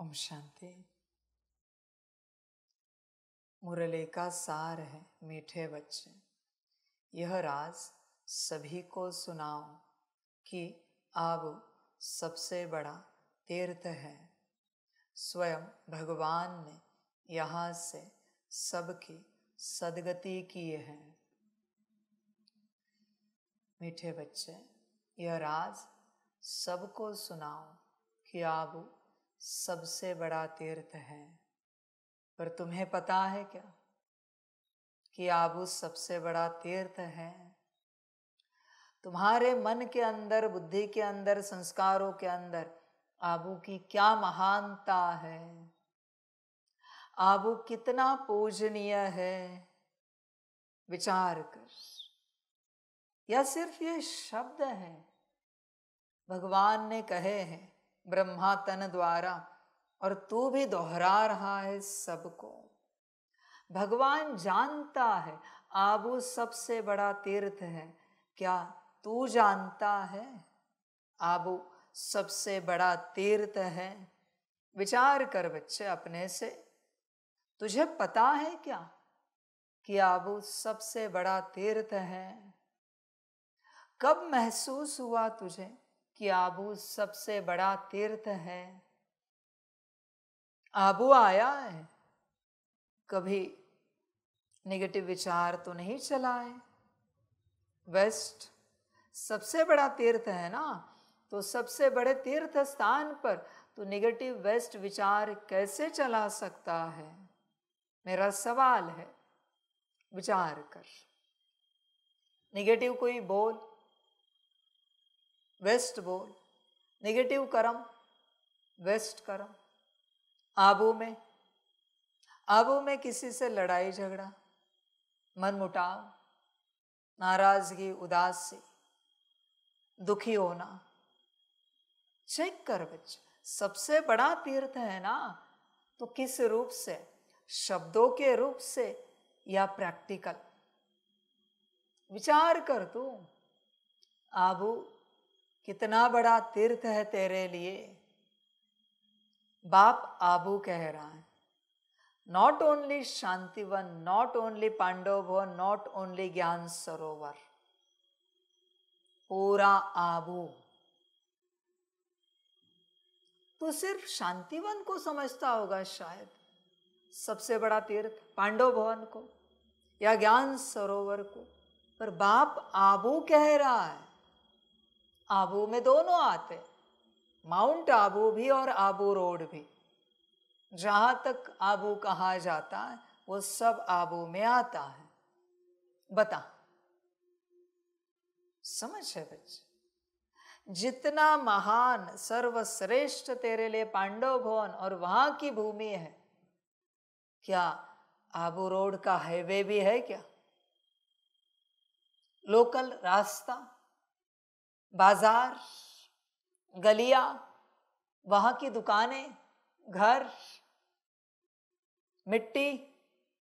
ओम शांति मुरली का सार है मीठे बच्चे यह राज सभी को सुनाओ कि आब सबसे बड़ा तीर्थ है स्वयं भगवान ने यहाँ से सबकी सदगति की है मीठे बच्चे यह राज सबको सुनाओ कि आबू सबसे बड़ा तीर्थ है पर तुम्हें पता है क्या कि आबू सबसे बड़ा तीर्थ है तुम्हारे मन के अंदर बुद्धि के अंदर संस्कारों के अंदर आबू की क्या महानता है आबू कितना पूजनीय है विचार कर या सिर्फ ये शब्द है भगवान ने कहे हैं ब्रह्मा तन द्वारा और तू भी दोहरा रहा है सबको भगवान जानता है आबू सबसे बड़ा तीर्थ है क्या तू जानता है आबू सबसे बड़ा तीर्थ है विचार कर बच्चे अपने से तुझे पता है क्या कि आबू सबसे बड़ा तीर्थ है कब महसूस हुआ तुझे कि आबू सबसे बड़ा तीर्थ है आबू आया है कभी नेगेटिव विचार तो नहीं चला है वेस्ट सबसे बड़ा तीर्थ है ना तो सबसे बड़े तीर्थ स्थान पर तो नेगेटिव वेस्ट विचार कैसे चला सकता है मेरा सवाल है विचार कर नेगेटिव कोई बोल वेस्ट बोल नेगेटिव कर्म वेस्ट कर्म आबू में आबू में किसी से लड़ाई झगड़ा मनमुटाव नाराजगी उदासी दुखी होना चेक कर बच्चे सबसे बड़ा तीर्थ है ना तो किस रूप से शब्दों के रूप से या प्रैक्टिकल विचार कर तू आबू कितना बड़ा तीर्थ है तेरे लिए बाप आबू कह रहा है not only Shantivan not only Pandav Bhavan not only ज्ञान सरोवर पूरा आबू तो सिर्फ शांतिवन को समझता होगा शायद सबसे बड़ा तीर्थ पांडव भवन को या ज्ञान सरोवर को पर बाप आबू कह रहा है आबू में दोनों आते माउंट आबू भी और आबू रोड भी जहाँ तक आबू कहा जाता है वो सब आबू में आता है बता समझ है बच्चे जितना महान सर्वश्रेष्ठ तेरे लिए पांडव भवन और वहां की भूमि है क्या आबू रोड का हाईवे भी है क्या लोकल रास्ता बाजार गलियां वहाँ की दुकानें घर मिट्टी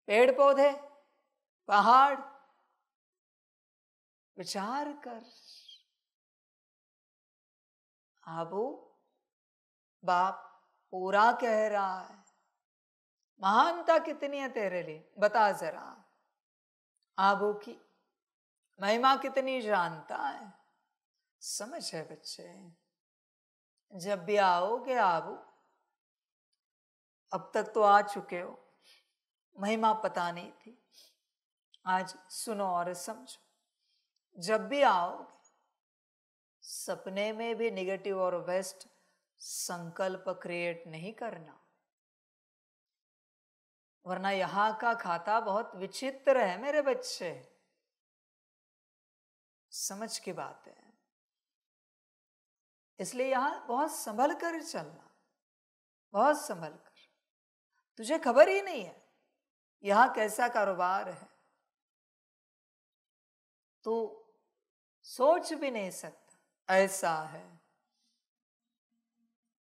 पेड़ पौधे पहाड़ विचार कर आबू बाप पूरा कह रहा है महानता कितनी है तेरे लिए बता जरा आबू की महिमा कितनी जानता है समझ है बच्चे जब भी आओगे आप अब तक तो आ चुके हो महिमा पता नहीं थी आज सुनो और समझो जब भी आओगे सपने में भी निगेटिव और वेस्ट संकल्प क्रिएट नहीं करना वरना यहां का खाता बहुत विचित्र है मेरे बच्चे समझ की बात है इसलिए यहाँ बहुत संभल कर चलना बहुत संभल कर तुझे खबर ही नहीं है यहाँ कैसा कारोबार है तो सोच भी नहीं सकता ऐसा है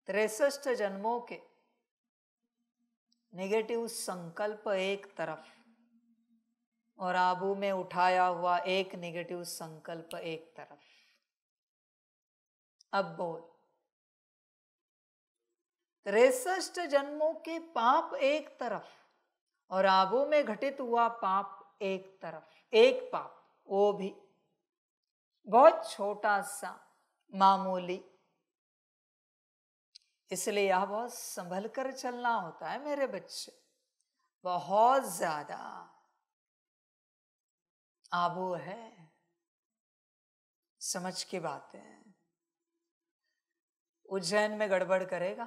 त्रेसठ जन्मों के नेगेटिव संकल्प एक तरफ और आबू में उठाया हुआ एक नेगेटिव संकल्प एक तरफ a bowl. तिरसठ जन्मों के पाप एक तरफ और आबो में घटित हुआ पाप एक तरफ एक पाप वो भी बहुत छोटा सा मामूली इसलिए यह बहुत संभल कर चलना होता है मेरे बच्चे बहुत ज्यादा आबो है समझ की बातें उज्जैन में गड़बड़ करेगा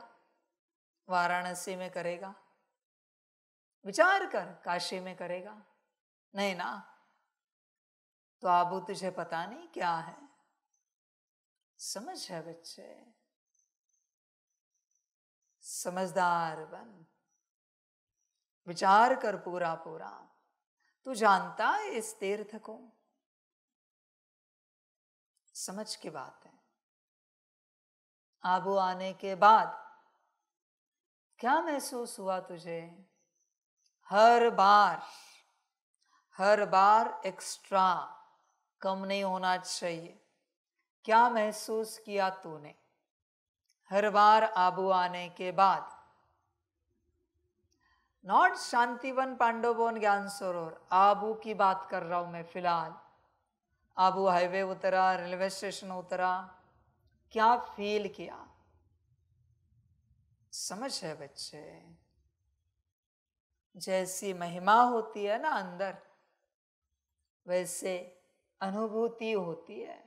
वाराणसी में करेगा विचार कर काशी में करेगा नहीं ना तो आबू तुझे पता नहीं क्या है समझ है बच्चे समझदार बन विचार कर पूरा पूरा तू जानता है इस तीर्थ को समझ की बात है आबू आने के बाद क्या महसूस हुआ तुझे हर बार हर बार एक्स्ट्रा कम नहीं होना चाहिए क्या महसूस किया तूने हर बार आबू आने के बाद नॉट शांतिवन पांडोबोन ज्ञान सरोवर आबू की बात कर रहा हूं मैं फिलहाल आबू हाईवे उतरा रेलवे स्टेशन उतरा क्या फील किया समझ है बच्चे जैसी महिमा होती है ना अंदर वैसे अनुभूति होती है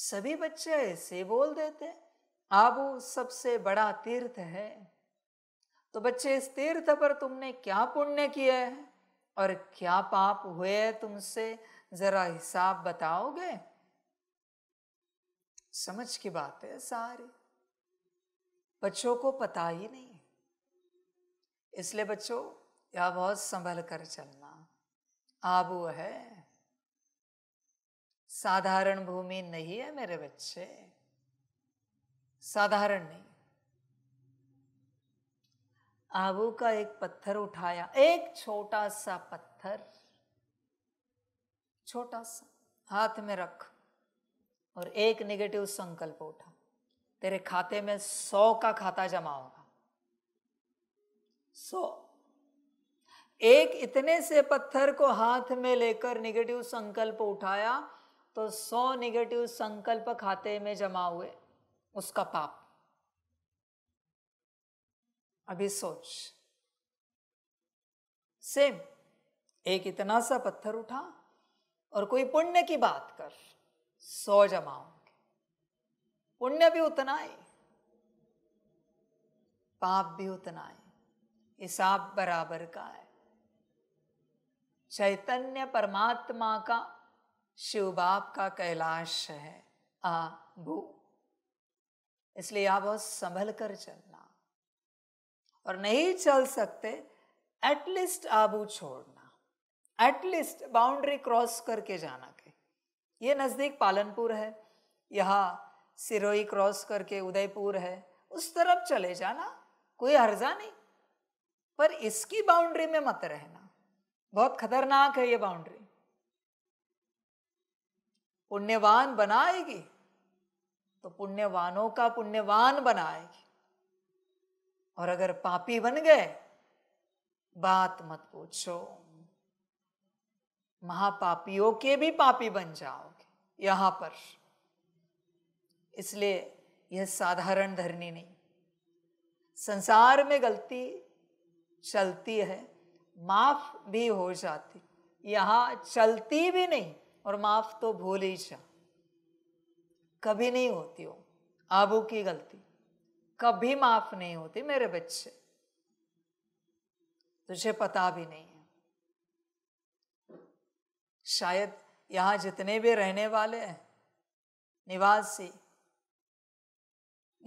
सभी बच्चे ऐसे बोल देते आबू सबसे बड़ा तीर्थ है तो बच्चे इस तीर्थ पर तुमने क्या पुण्य किया है और क्या पाप हुए तुमसे जरा हिसाब बताओगे समझ की बात है सारे बच्चों को पता ही नहीं इसलिए बच्चों यह बहुत संभल कर चलना आबू है साधारण भूमि नहीं है मेरे बच्चे साधारण नहीं आबू का एक पत्थर उठाया एक छोटा सा पत्थर छोटा सा हाथ में रख और एक नेगेटिव संकल्प उठा तेरे खाते में सौ का खाता जमा होगा सौ एक इतने से पत्थर को हाथ में लेकर निगेटिव संकल्प उठाया तो सौ निगेटिव संकल्प खाते में जमा हुए उसका पाप अभी सोच सेम एक इतना सा पत्थर उठा और कोई पुण्य की बात कर सौ जमाओगे पुण्य भी उतना ही पाप भी उतना ही हिसाब बराबर का है चैतन्य परमात्मा का शिव बाप का कैलाश है आ भू इसलिए आप बहुत संभल कर चलना और नहीं चल सकते एटलीस्ट आबू छोड़ना एटलीस्ट बाउंड्री क्रॉस करके जाना ये नज़दीक पालनपुर है यहाँ सिरोही क्रॉस करके उदयपुर है उस तरफ चले जाना कोई हर्जा नहीं पर इसकी बाउंड्री में मत रहना बहुत खतरनाक है ये बाउंड्री पुण्यवान बनाएगी तो पुण्यवानों का पुण्यवान बनाएगी और अगर पापी बन गए बात मत पूछो महापापियों के भी पापी बन जाओ यहाँ पर इसलिए यह साधारण धरनी नहीं संसार में गलती चलती है माफ भी हो जाती यहाँ चलती भी नहीं और माफ तो भूल ही जा कभी नहीं होती हो आबू की गलती कभी माफ नहीं होती मेरे बच्चे तुझे पता भी नहीं है शायद यहाँ जितने भी रहने वाले हैं निवासी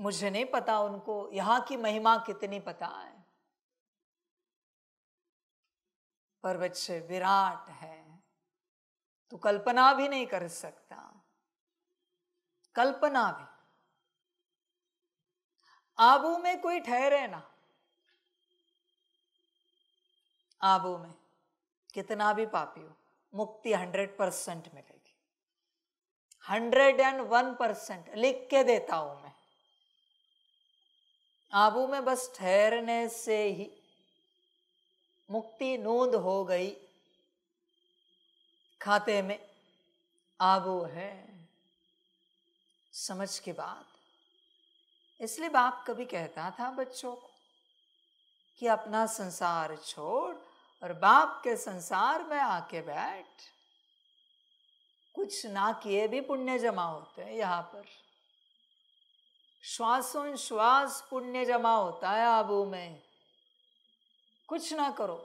मुझे नहीं पता उनको यहाँ की महिमा कितनी पता है पर बच्चे विराट है तू कल्पना भी नहीं कर सकता कल्पना भी आबू में कोई ठहरे ना आबू में कितना भी पापी हो मुक्ति हंड्रेड परसेंट मिलेगी हंड्रेड एंड वन परसेंट लिख के देता हूं मैं आबू में बस ठहरने से ही मुक्ति नूंद हो गई खाते में आबू है समझ के बाद इसलिए बाप कभी कहता था बच्चों को कि अपना संसार छोड़ और बाप के संसार में आके बैठ कुछ ना किए भी पुण्य जमा होते हैं यहाँ पर श्वासों श्वास पुण्य जमा होता है आबू में कुछ ना करो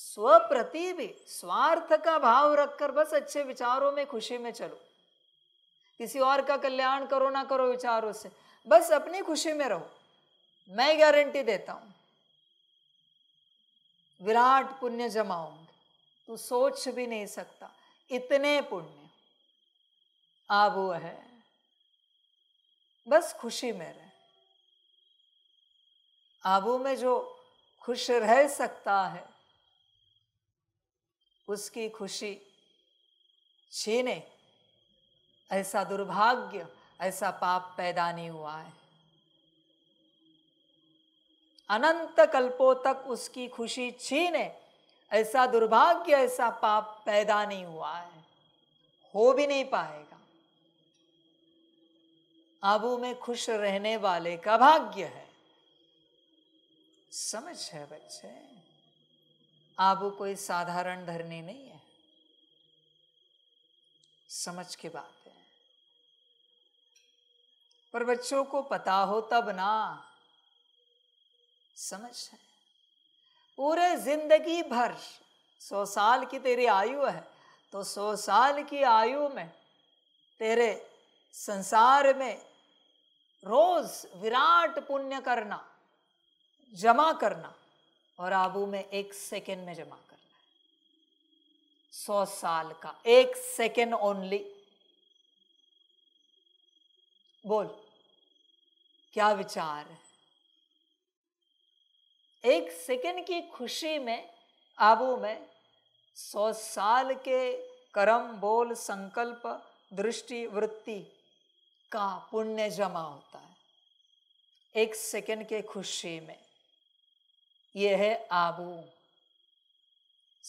स्व प्रति भी स्वार्थ का भाव रखकर बस अच्छे विचारों में खुशी में चलो किसी और का कल्याण करो ना करो विचारों से बस अपनी खुशी में रहो मैं गारंटी देता हूं विराट पुण्य जमाऊंगे तू सोच भी नहीं सकता इतने पुण्य अब वो है बस खुशी में रह आबू में जो खुश रह सकता है उसकी खुशी छीने ऐसा दुर्भाग्य ऐसा पाप पैदा नहीं हुआ है अनंत कल्पों तक उसकी खुशी छीने ऐसा दुर्भाग्य ऐसा पाप पैदा नहीं हुआ है हो भी नहीं पाएगा आबू में खुश रहने वाले का भाग्य है समझ है बच्चे आबू कोई साधारण धरनी नहीं है समझ के बात है पर बच्चों को पता हो तब ना समझ है पूरे जिंदगी भर सौ साल की तेरी आयु है तो सौ साल की आयु में तेरे संसार में रोज विराट पुण्य करना जमा करना और आबू में एक सेकेंड में जमा करना सौ साल का एक सेकेंड ओनली बोल क्या विचार है एक सेकंड की खुशी में आबू में सौ साल के कर्म बोल संकल्प दृष्टि वृत्ति का पुण्य जमा होता है एक सेकंड के खुशी में यह है आबू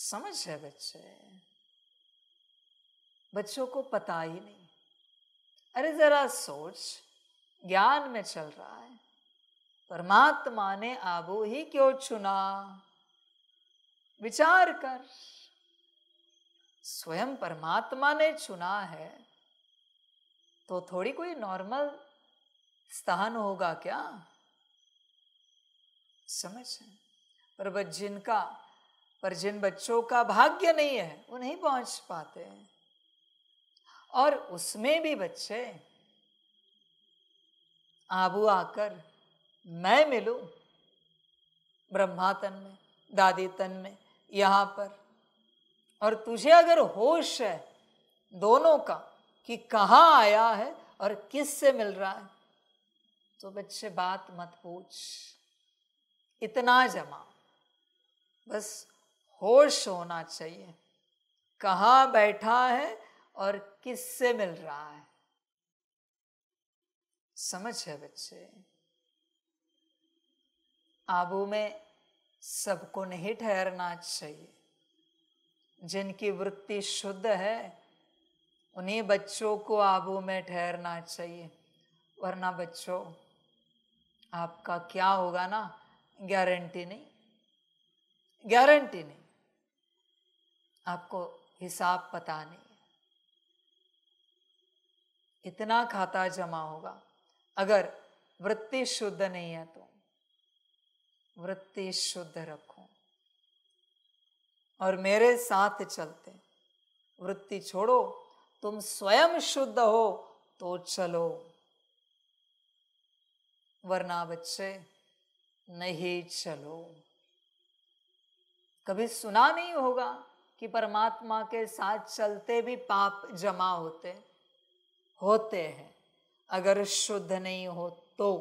समझ है बच्चे बच्चों को पता ही नहीं अरे जरा सोच ज्ञान में चल रहा है परमात्मा ने आबू ही क्यों चुना विचार कर स्वयं परमात्मा ने चुना है तो थोड़ी कोई नॉर्मल स्थान होगा क्या समझ पर जिनका पर जिन बच्चों का भाग्य नहीं है वो नहीं पहुंच पाते और उसमें भी बच्चे आबू आकर मैं मिलूं तन में दादी तन में यहाँ पर और तुझे अगर होश है दोनों का कि कहाँ आया है और किस से मिल रहा है तो बच्चे बात मत पूछ इतना जमा बस होश होना चाहिए कहाँ बैठा है और किस से मिल रहा है समझ है बच्चे आबू में सबको नहीं ठहरना चाहिए जिनकी वृत्ति शुद्ध है उन्हीं बच्चों को आबू में ठहरना चाहिए वरना बच्चों आपका क्या होगा ना गारंटी नहीं गारंटी नहीं आपको हिसाब पता नहीं इतना खाता जमा होगा अगर वृत्ति शुद्ध नहीं है तो वृत्ति शुद्ध रखो और मेरे साथ चलते वृत्ति छोड़ो तुम स्वयं शुद्ध हो तो चलो वरना बच्चे नहीं चलो कभी सुना नहीं होगा कि परमात्मा के साथ चलते भी पाप जमा होते होते हैं अगर शुद्ध नहीं हो तो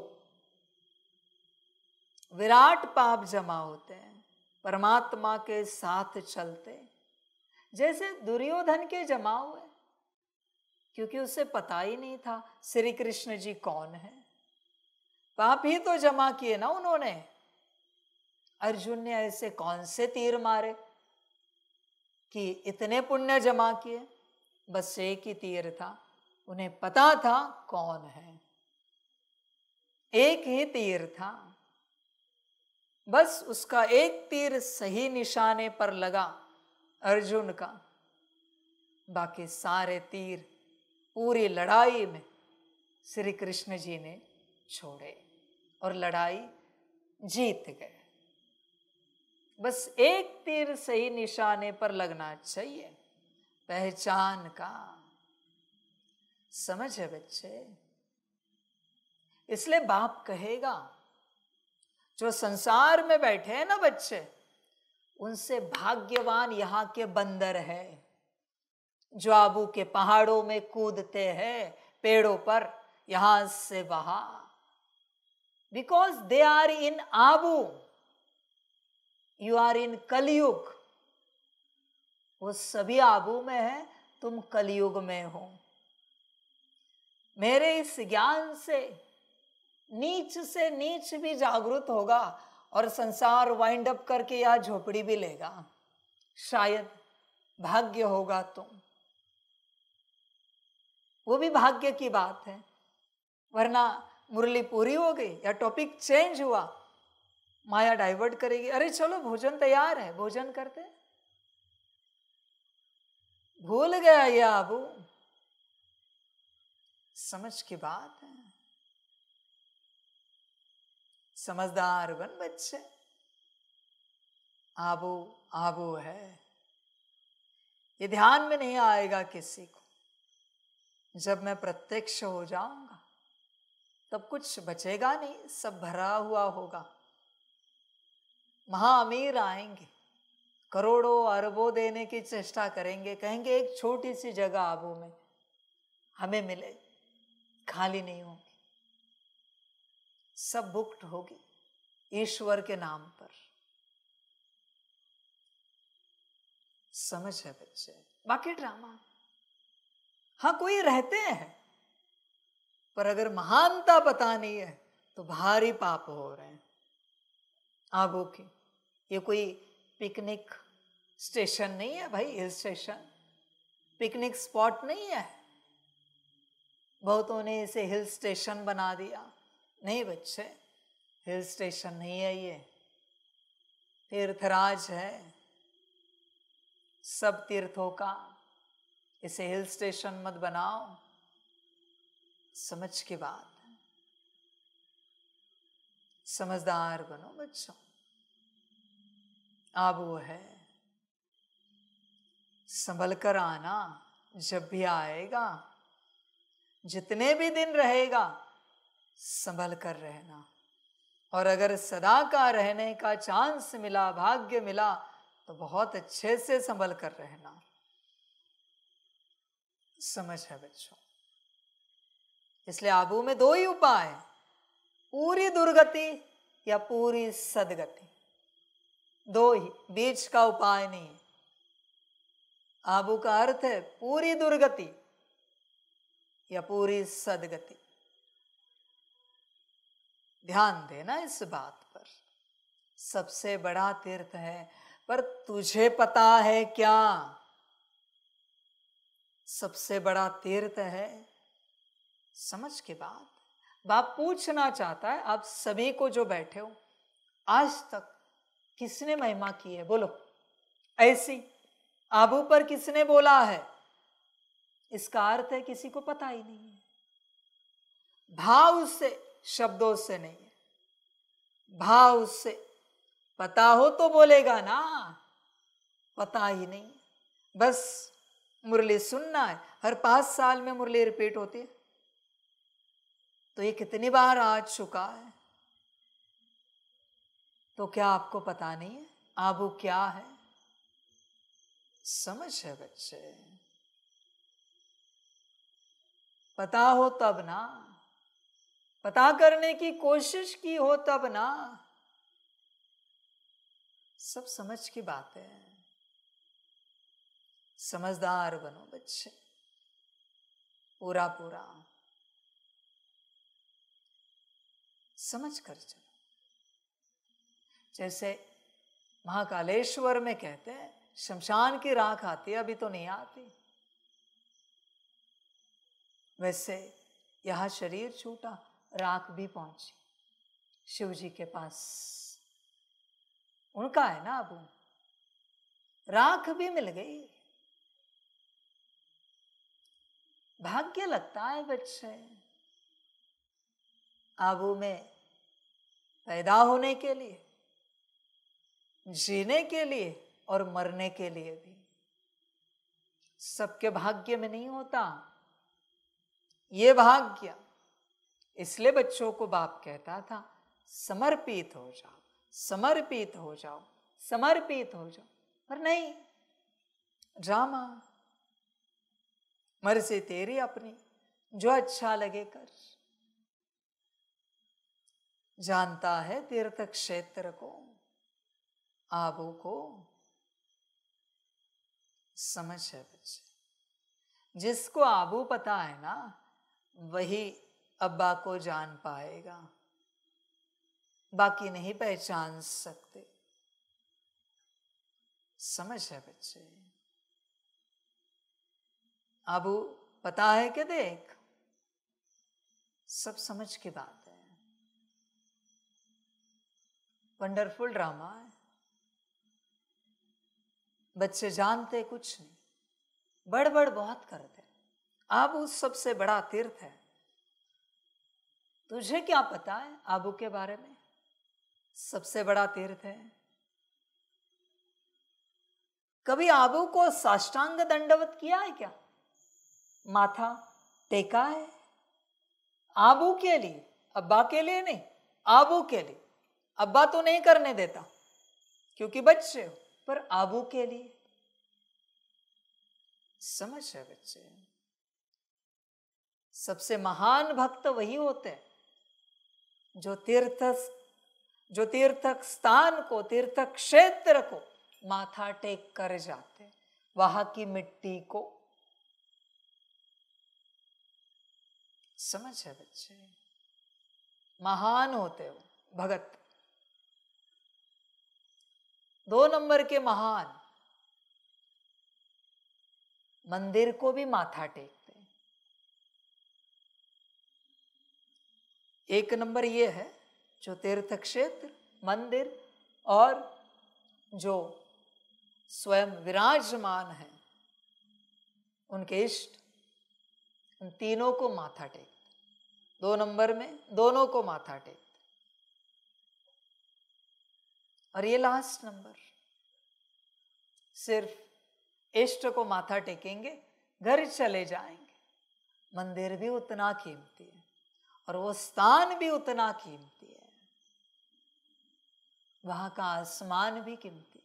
विराट पाप जमा होते हैं परमात्मा के साथ चलते जैसे दुर्योधन के जमा हुए क्योंकि उसे पता ही नहीं था श्री कृष्ण जी कौन है पाप ही तो जमा किए ना उन्होंने अर्जुन ने ऐसे कौन से तीर मारे कि इतने पुण्य जमा किए बस एक ही तीर था उन्हें पता था कौन है एक ही तीर था बस उसका एक तीर सही निशाने पर लगा अर्जुन का बाकी सारे तीर पूरी लड़ाई में श्री कृष्ण जी ने छोड़े और लड़ाई जीत गए बस एक तीर सही निशाने पर लगना चाहिए पहचान का समझ है बच्चे इसलिए बाप कहेगा जो संसार में बैठे हैं ना बच्चे उनसे भाग्यवान यहाँ के बंदर है आबू के पहाड़ों में कूदते हैं पेड़ों पर यहां से वहां because they are in Abu you are in Kaliyug वो सभी आबू में है तुम कलयुग में हो मेरे इस ज्ञान से नीच से नीच भी जागृत होगा और संसार वाइंड अप करके यह झोपड़ी भी लेगा शायद भाग्य होगा तो वो भी भाग्य की बात है वरना मुरली पूरी हो गई या टॉपिक चेंज हुआ माया डाइवर्ट करेगी अरे चलो भोजन तैयार है भोजन करते भूल गया ये आबू समझ की बात है समझदार बन बच्चे आबो आबो है ये ध्यान में नहीं आएगा किसी को जब मैं प्रत्यक्ष हो जाऊंगा तब कुछ बचेगा नहीं सब भरा हुआ होगा महाअमीर आएंगे करोड़ों अरबों देने की चेष्टा करेंगे कहेंगे एक छोटी सी जगह आबू में हमें मिले खाली नहीं होंगे सब बुक्ड होगी ईश्वर के नाम पर समझ है बच्चे बाकी ड्रामा हाँ कोई रहते हैं पर अगर महानता पता नहीं है तो भारी पाप हो रहे हैं आगो के ये कोई पिकनिक स्टेशन नहीं है भाई हिल स्टेशन पिकनिक स्पॉट नहीं है बहुतों ने इसे हिल स्टेशन बना दिया नहीं बच्चे हिल स्टेशन नहीं है ये तीर्थराज है सब तीर्थों का इसे हिल स्टेशन मत बनाओ समझ के बात समझदार बनो बच्चों अब वो है संभल कर आना जब भी आएगा जितने भी दिन रहेगा संभल कर रहना और अगर सदा का रहने का चांस मिला भाग्य मिला तो बहुत अच्छे से संभल कर रहना समझ है बच्चों इसलिए आबू में दो ही उपाय है पूरी दुर्गति या पूरी सदगति दो ही बीच का उपाय नहीं है आबू का अर्थ है पूरी दुर्गति या पूरी सदगति ध्यान देना इस बात पर सबसे बड़ा तीर्थ है पर तुझे पता है क्या सबसे बड़ा तीर्थ है समझ के बाद बाप पूछना चाहता है आप सभी को जो बैठे हो आज तक किसने महिमा की है बोलो ऐसी आबू पर किसने बोला है इसका अर्थ है किसी को पता ही नहीं है भाव से शब्दों से नहीं है भाव से पता हो तो बोलेगा ना पता ही नहीं बस मुरली सुनना है हर पांच साल में मुरली रिपीट होती है तो ये कितनी बार आ चुका है तो क्या आपको पता नहीं है आबू क्या है समझ है बच्चे पता हो तब ना पता करने की कोशिश की हो तब ना सब समझ की बात है समझदार बनो बच्चे पूरा पूरा समझ कर चलो जैसे महाकालेश्वर में कहते हैं शमशान की राख आती है अभी तो नहीं आती वैसे यह शरीर छूटा राख भी पहुंची शिव जी के पास उनका है ना अब राख भी मिल गई भाग्य लगता है बच्चे आबू में पैदा होने के लिए जीने के लिए और मरने के लिए भी सबके भाग्य में नहीं होता ये भाग्य इसलिए बच्चों को बाप कहता था समर्पित हो जाओ समर्पित हो जाओ समर्पित हो जाओ पर नहीं ड्रामा मर्जी तेरी अपनी जो अच्छा लगे कर जानता है तीर्थ क्षेत्र को आबू को समझ है बच्चे जिसको आबू पता है ना वही अब्बा को जान पाएगा बाकी नहीं पहचान सकते समझ है बच्चे आबू पता है कि देख सब समझ की बात है वंडरफुल ड्रामा है बच्चे जानते कुछ नहीं बड़बड़ बहुत करते अब उस सबसे बड़ा तीर्थ है तुझे क्या पता है आबू के बारे में सबसे बड़ा तीर्थ है कभी आबू को साष्टांग दंडवत किया है क्या माथा टेका है आबू के लिए अब्बा के लिए नहीं आबू के लिए अब्बा तो नहीं करने देता क्योंकि बच्चे हो पर आबू के लिए समझ है बच्चे सबसे महान भक्त वही होते हैं जो तीर्थ जो तीर्थक स्थान को तीर्थक क्षेत्र को माथा टेक कर जाते वहां की मिट्टी को समझ है बच्चे महान होते हो भगत दो नंबर के महान मंदिर को भी माथा टेक एक नंबर ये है जो तीर्थ क्षेत्र मंदिर और जो स्वयं विराजमान हैं उनके इष्ट उन तीनों को माथा टेक दो नंबर में दोनों को माथा टेक और ये लास्ट नंबर सिर्फ इष्ट को माथा टेकेंगे घर चले जाएंगे मंदिर भी उतना कीमती है और वो स्थान भी उतना कीमती है वहां का आसमान भी कीमती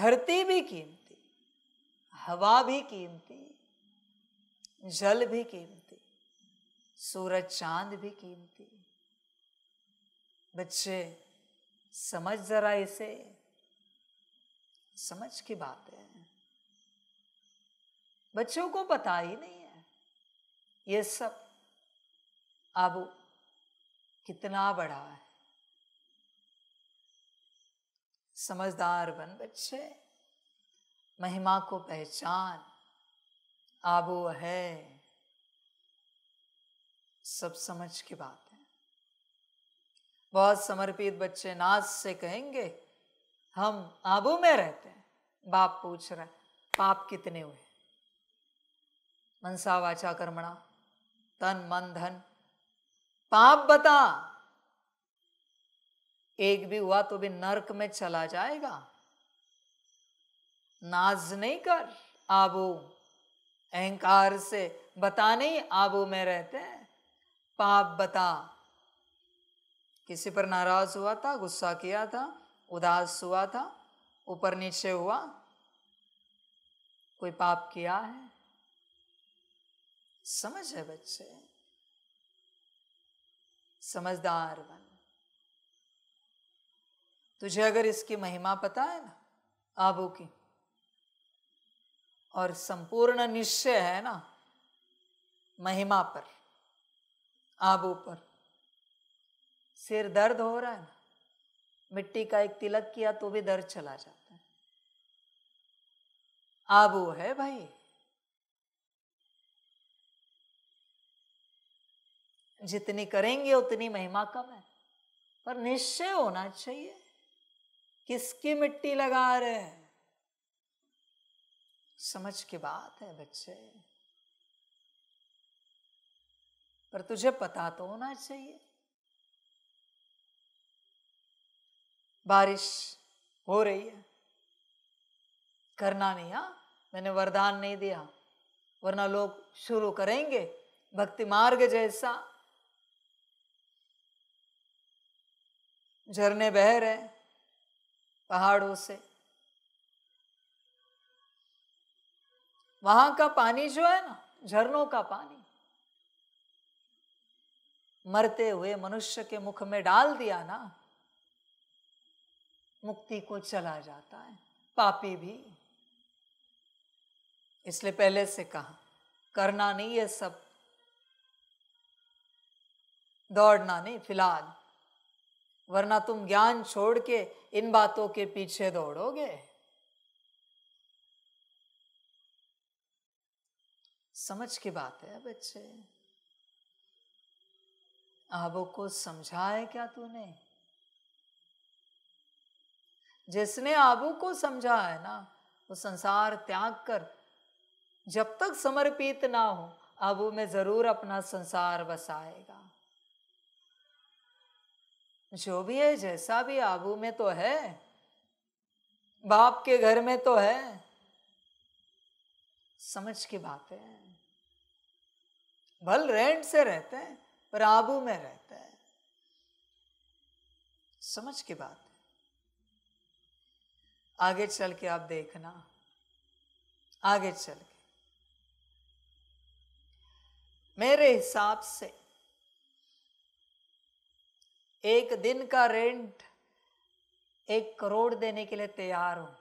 धरती भी कीमती हवा भी कीमती जल भी कीमती सूरज चांद भी कीमती बच्चे समझ जरा इसे समझ की बात है बच्चों को पता ही नहीं है ये सब अब कितना बड़ा है समझदार बन बच्चे महिमा को पहचान आबो है सब समझ की बात है बहुत समर्पित बच्चे नाच से कहेंगे हम आबू में रहते हैं बाप पूछ रहा है पाप कितने हुए मनसा वाचा कर्मणा तन मन धन पाप बता एक भी हुआ तो भी नरक में चला जाएगा नाज नहीं कर आबू अहंकार से बता नहीं आबू में रहते हैं पाप बता किसी पर नाराज हुआ था गुस्सा किया था उदास हुआ था ऊपर नीचे हुआ कोई पाप किया है समझ है बच्चे समझदार बन तुझे अगर इसकी महिमा पता है ना आबू की और संपूर्ण निश्चय है ना महिमा पर आबू पर सिर दर्द हो रहा है ना मिट्टी का एक तिलक किया तो भी दर्द चला जाता है आबू है भाई जितनी करेंगे उतनी महिमा कम है पर निश्चय होना चाहिए किसकी मिट्टी लगा रहे हैं समझ की बात है बच्चे पर तुझे पता तो होना चाहिए बारिश हो रही है करना नहीं हाँ मैंने वरदान नहीं दिया वरना लोग शुरू करेंगे भक्ति मार्ग जैसा झरने बह रहे पहाड़ों से वहां का पानी जो है ना झरनों का पानी मरते हुए मनुष्य के मुख में डाल दिया ना मुक्ति को चला जाता है पापी भी इसलिए पहले से कहा करना नहीं है सब दौड़ना नहीं फिलहाल वरना तुम ज्ञान छोड़ के इन बातों के पीछे दौड़ोगे समझ की बात है बच्चे आबो को समझा है क्या तूने जिसने आबू को समझा है ना वो संसार त्याग कर जब तक समर्पित ना हो आबू में जरूर अपना संसार बसाएगा जो भी है जैसा भी आबू में तो है बाप के घर में तो है समझ की बात है भल रेंट से रहते हैं पर आबू में रहते हैं समझ की बात है आगे चल के आप देखना आगे चल के मेरे हिसाब से एक दिन का रेंट एक करोड़ देने के लिए तैयार होंगे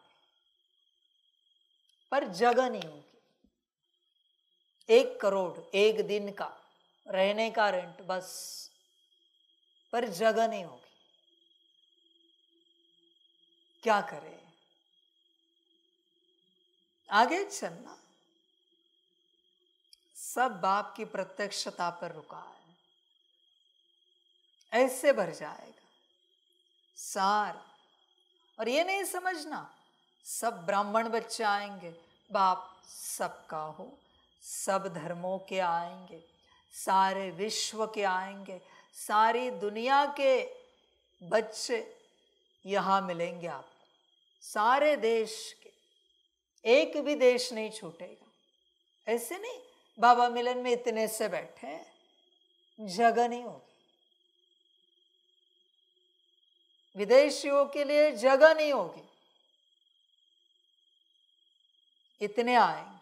पर जगह नहीं होगी एक करोड़ एक दिन का रहने का रेंट बस पर जगह नहीं होगी क्या करें आगे चलना सब बाप की प्रत्यक्षता पर रुका है ऐसे भर जाएगा सारा और ये नहीं समझना सब ब्राह्मण बच्चे आएंगे बाप सबका हो सब धर्मों के आएंगे सारे विश्व के आएंगे सारी दुनिया के बच्चे यहाँ मिलेंगे आपको सारे देश के एक भी देश नहीं छूटेगा ऐसे नहीं बाबा मिलन में इतने से बैठे जगह नहीं होगी विदेशियों के लिए जगह नहीं होगी इतने आएंगे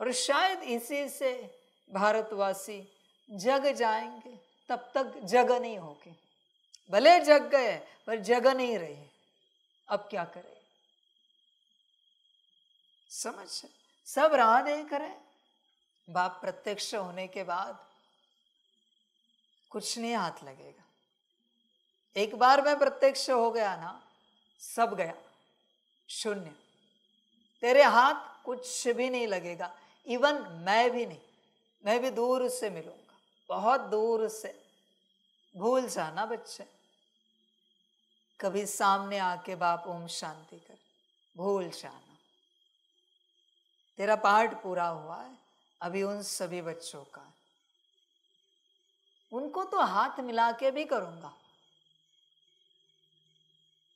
और शायद इसी से भारतवासी जग जाएंगे तब तक जगह नहीं होगी भले जग गए पर जगह नहीं रही अब क्या करें समझ सब राह नहीं करें बाप प्रत्यक्ष होने के बाद कुछ नहीं हाथ लगेगा एक बार मैं प्रत्यक्ष हो गया ना सब गया शून्य तेरे हाथ कुछ भी नहीं लगेगा इवन मैं भी नहीं मैं भी दूर से मिलूंगा बहुत दूर से भूल जाना बच्चे कभी सामने आके बाप ओम शांति कर भूल जाना तेरा पार्ट पूरा हुआ है अभी उन सभी बच्चों का उनको तो हाथ मिला के भी करूंगा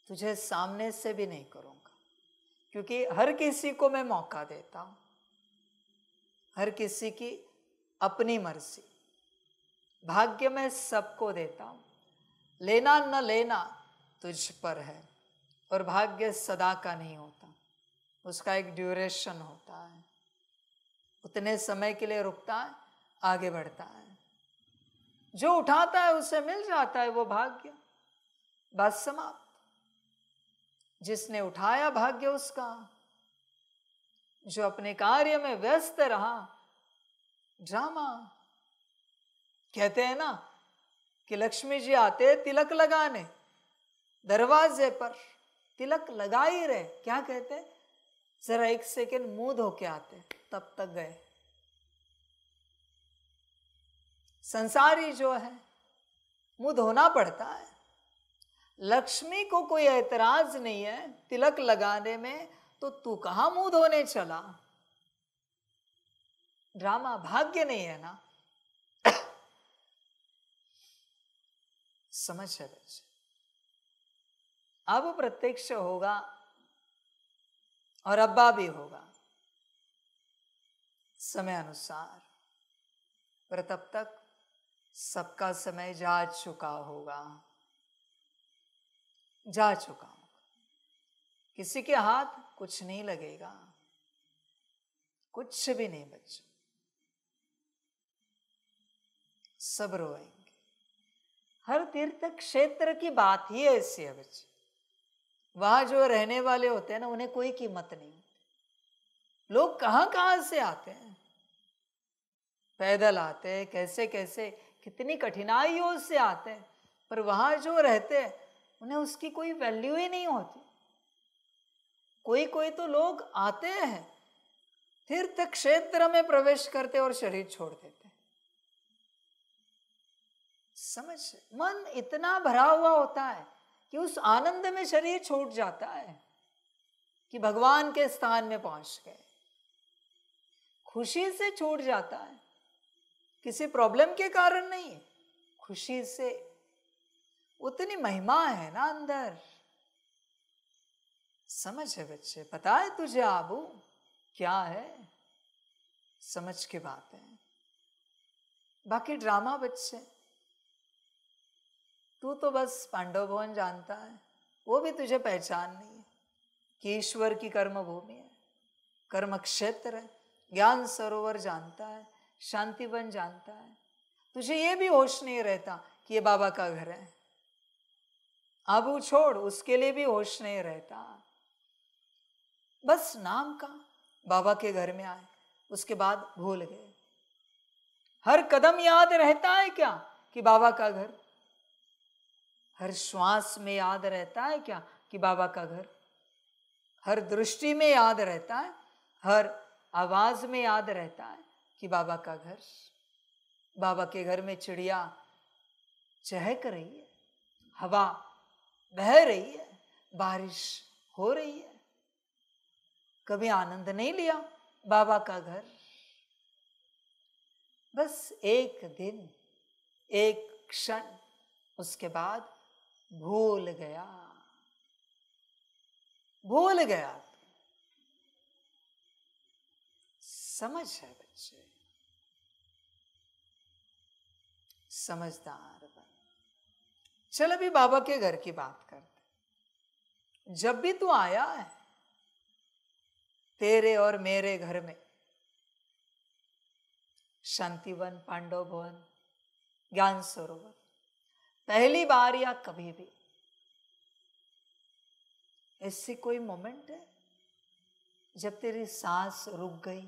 तुझे सामने से भी नहीं करूंगा क्योंकि हर किसी को मैं मौका देता हूं हर किसी की अपनी मर्जी भाग्य मैं सबको देता हूं लेना न लेना तुझ पर है और भाग्य सदा का नहीं होता उसका एक ड्यूरेशन होता है उतने समय के लिए रुकता है आगे बढ़ता है जो उठाता है उसे मिल जाता है वो भाग्य बस समाप्त जिसने उठाया भाग्य उसका जो अपने कार्य में व्यस्त रहा ड्रामा कहते हैं ना कि लक्ष्मी जी आते तिलक लगाने दरवाजे पर तिलक लगा ही रहे क्या कहते जरा एक सेकेंड मुंह धो के आते तब तक गए संसारी जो है मुंह धोना पड़ता है लक्ष्मी को कोई ऐतराज नहीं है तिलक लगाने में तो तू कहा मुंह धोने चला ड्रामा भाग्य नहीं है ना समझ है बच्चे अब प्रत्यक्ष होगा और अब्बा भी होगा समय अनुसार पर तब तक सबका समय जा चुका होगा जा चुका हूं किसी के हाथ कुछ नहीं लगेगा कुछ भी नहीं बच्चों सब रोएंगे हर तीर्थ क्षेत्र की बात ही ऐसी है बच्चे वहां जो रहने वाले होते हैं ना उन्हें कोई कीमत नहीं होती लोग कहाँ कहां से आते हैं पैदल आते हैं कैसे कैसे कितनी कठिनाइयों से आते हैं पर वहां जो रहते हैं उन्हें उसकी कोई वैल्यू ही नहीं होती कोई कोई तो लोग आते हैं तीर्थ क्षेत्र में प्रवेश करते और शरीर छोड़ देते समझ मन इतना भरा हुआ होता है कि उस आनंद में शरीर छूट जाता है कि भगवान के स्थान में पहुंच गए खुशी से छूट जाता है किसी प्रॉब्लम के कारण नहीं खुशी से उतनी महिमा है ना अंदर समझ है बच्चे पता है तुझे आबू क्या है समझ के बात है बाकी ड्रामा बच्चे तू तो बस पांडव भवन जानता है वो भी तुझे पहचान नहीं है कि ईश्वर की कर्म भूमि है कर्म क्षेत्र है ज्ञान सरोवर जानता है शांतिवन जानता है तुझे ये भी होश नहीं रहता कि ये बाबा का घर है अब छोड़ उसके लिए भी होश नहीं रहता बस नाम का बाबा के घर में आए उसके बाद भूल गए हर कदम याद रहता है क्या कि बाबा का घर हर श्वास में याद रहता है क्या कि बाबा का घर हर दृष्टि में याद रहता है हर आवाज में याद रहता है कि बाबा का घर बाबा के घर में चिड़िया चहक रही है हवा बह रही है बारिश हो रही है कभी आनंद नहीं लिया बाबा का घर बस एक दिन एक क्षण उसके बाद भूल गया भूल गया समझ है बच्चे समझदार चल अभी बाबा के घर की बात करते जब भी तू आया है तेरे और मेरे घर में शांतिवन पांडव भवन ज्ञान सरोवर पहली बार या कभी भी ऐसी कोई मोमेंट है जब तेरी सांस रुक गई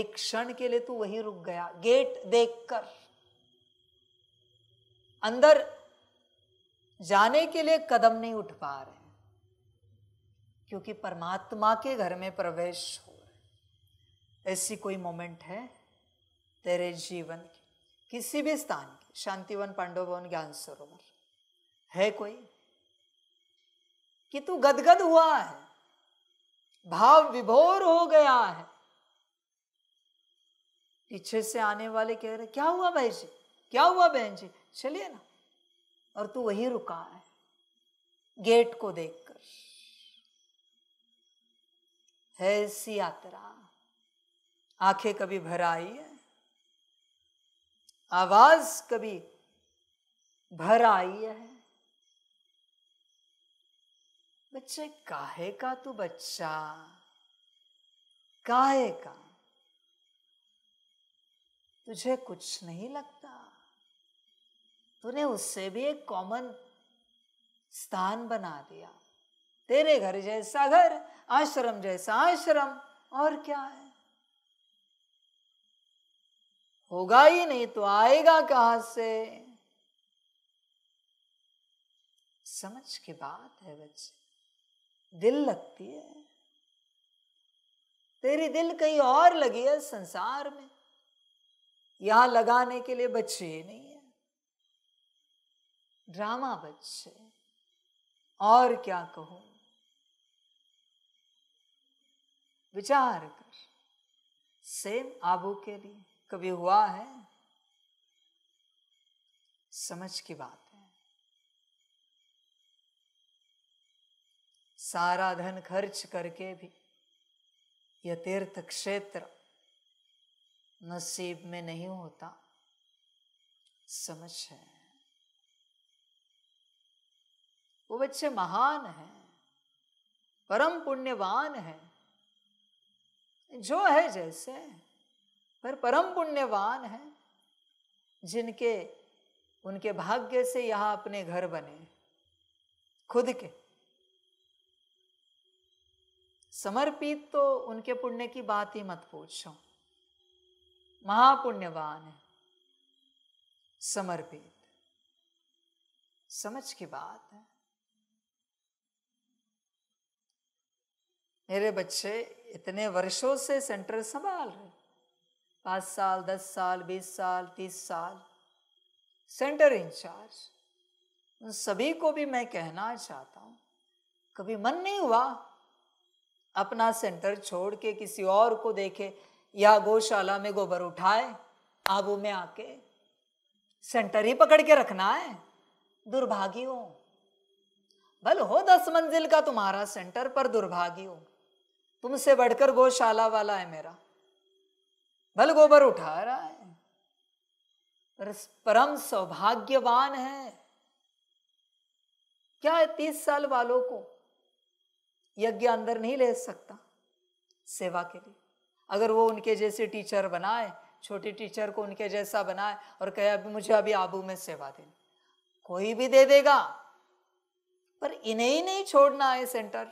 एक क्षण के लिए तू वही रुक गया गेट देखकर अंदर जाने के लिए कदम नहीं उठ पा रहे क्योंकि परमात्मा के घर में प्रवेश हो रहे ऐसी कोई मोमेंट है तेरे जीवन की किसी भी स्थान की शांतिवन पांडव भवन ज्ञान सरोवर है कोई कि तू गदगद हुआ है भाव विभोर हो गया है पीछे से आने वाले कह रहे क्या हुआ भाई जी क्या हुआ बहन जी चलिए ना और तू वही रुका है गेट को देखकर है ऐसी यात्रा आंखें कभी भर आई है आवाज कभी भर आई है बच्चे काहे का तू बच्चा काहे का तुझे कुछ नहीं लगता तूने उससे भी एक कॉमन स्थान बना दिया तेरे घर जैसा घर आश्रम जैसा आश्रम और क्या है होगा ही नहीं तो आएगा कहां से समझ के बात है बच्चे दिल लगती है तेरी दिल कहीं और लगी है संसार में यहां लगाने के लिए बच्चे ही नहीं ड्रामा बच्चे और क्या कहूं विचार कर सेम आबू के लिए कभी हुआ है समझ की बात है सारा धन खर्च करके भी यह तीर्थ क्षेत्र नसीब में नहीं होता समझ है वो बच्चे महान हैं परम पुण्यवान हैं जो है जैसे पर परम पुण्यवान हैं जिनके उनके भाग्य से यहाँ अपने घर बने खुद के समर्पित तो उनके पुण्य की बात ही मत पूछो महापुण्यवान है समर्पित समझ की बात है मेरे बच्चे इतने वर्षों से सेंटर संभाल रहे पाँच साल दस साल बीस साल तीस साल सेंटर इंचार्ज उन सभी को भी मैं कहना चाहता हूँ कभी मन नहीं हुआ अपना सेंटर छोड़ के किसी और को देखे या गौशाला में गोबर उठाए आबू में आके सेंटर ही पकड़ के रखना है दुर्भाग्य हो भल हो दस मंजिल का तुम्हारा सेंटर पर दुर्भाग्य हो तुमसे बढ़कर गौशाला वाला है मेरा भल गोबर उठा रहा है परम सौभाग्यवान है क्या है तीस साल वालों को यज्ञ अंदर नहीं ले सकता सेवा के लिए अगर वो उनके जैसे टीचर बनाए छोटी टीचर को उनके जैसा बनाए और कहे अभी मुझे अभी आबू में सेवा दे कोई भी दे देगा पर इन्हें ही नहीं छोड़ना है सेंटर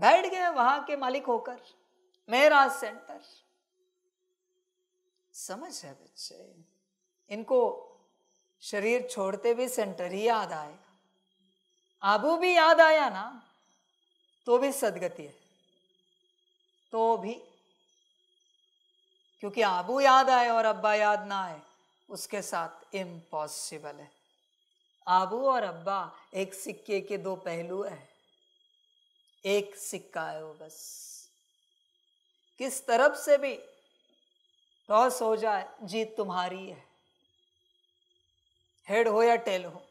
बैठ गए वहां के मालिक होकर मेरा सेंटर समझ है बच्चे इनको शरीर छोड़ते भी सेंटर ही याद आएगा आबू भी याद आया ना तो भी सदगति है तो भी क्योंकि आबू याद आए और अब्बा याद ना आए उसके साथ इम्पॉसिबल है आबू और अब्बा एक सिक्के के दो पहलू है एक सिक्का है वो बस किस तरफ से भी टॉस हो जाए जीत तुम्हारी है हेड हो या टेल हो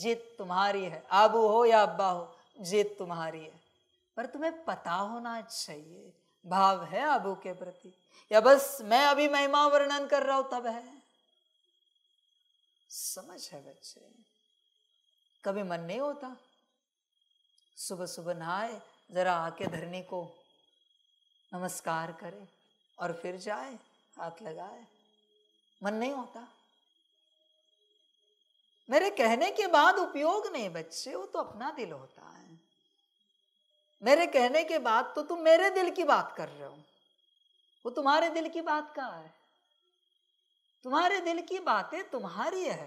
जीत तुम्हारी है आबू हो या अब्बा हो जीत तुम्हारी है पर तुम्हें पता होना चाहिए भाव है आबू के प्रति या बस मैं अभी महिमा वर्णन कर रहा हूं तब है समझ है बच्चे कभी मन नहीं होता सुबह सुबह नहाए ज़रा आके धरनी को नमस्कार करे और फिर जाए हाथ लगाए मन नहीं होता मेरे कहने के बाद उपयोग नहीं बच्चे वो तो अपना दिल होता है मेरे कहने के बाद तो तुम मेरे दिल की बात कर रहे हो वो तुम्हारे दिल की बात कहा है तुम्हारे दिल की बातें तुम्हारी है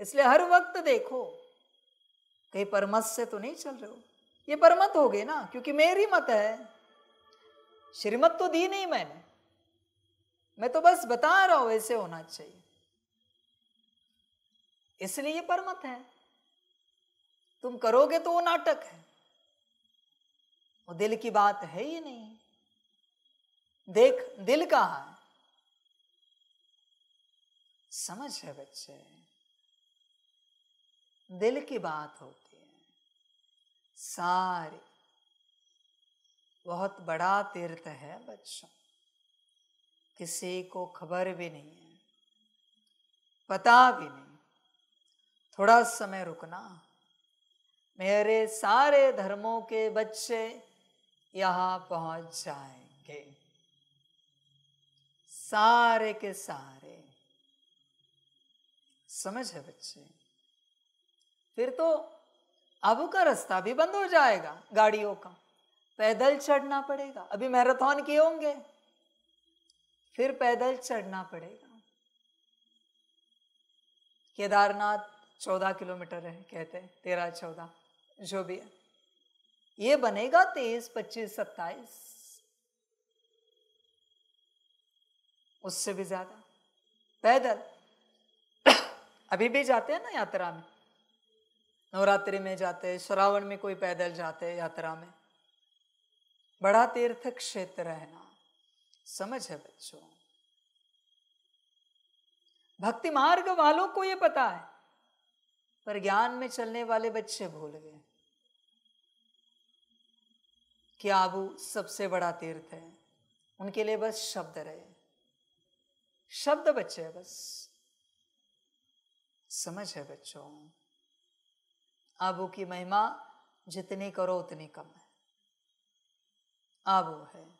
इसलिए हर वक्त देखो कहीं परमत से तो नहीं चल रहे हो ये परमत हो गए ना क्योंकि मेरी मत है श्रीमत तो दी नहीं मैंने मैं तो बस बता रहा हूं ऐसे होना चाहिए इसलिए ये परमत है तुम करोगे तो वो नाटक है वो दिल की बात है ही नहीं देख दिल कहा समझ है बच्चे दिल की बात होती है सारे बहुत बड़ा तीर्थ है बच्चों किसी को खबर भी नहीं है पता भी नहीं थोड़ा समय रुकना मेरे सारे धर्मों के बच्चे यहां पहुंच जाएंगे सारे के सारे समझ है बच्चे फिर तो अब का रास्ता भी बंद हो जाएगा गाड़ियों का पैदल चढ़ना पड़ेगा अभी मैराथन किए होंगे फिर पैदल चढ़ना पड़ेगा केदारनाथ चौदह किलोमीटर है कहते हैं तेरह चौदह जो भी है ये बनेगा तेईस पच्चीस सत्ताईस उससे भी ज्यादा पैदल अभी भी जाते हैं ना यात्रा में नवरात्रि में जाते श्रावण में कोई पैदल जाते यात्रा में बड़ा तीर्थ क्षेत्र है ना समझ है बच्चों भक्ति मार्ग वालों को ये पता है पर ज्ञान में चलने वाले बच्चे भूल गए कि आबू सबसे बड़ा तीर्थ है उनके लिए बस शब्द रहे शब्द बच्चे बस समझ है बच्चों आबू की महिमा जितनी करो उतनी कम है आबो है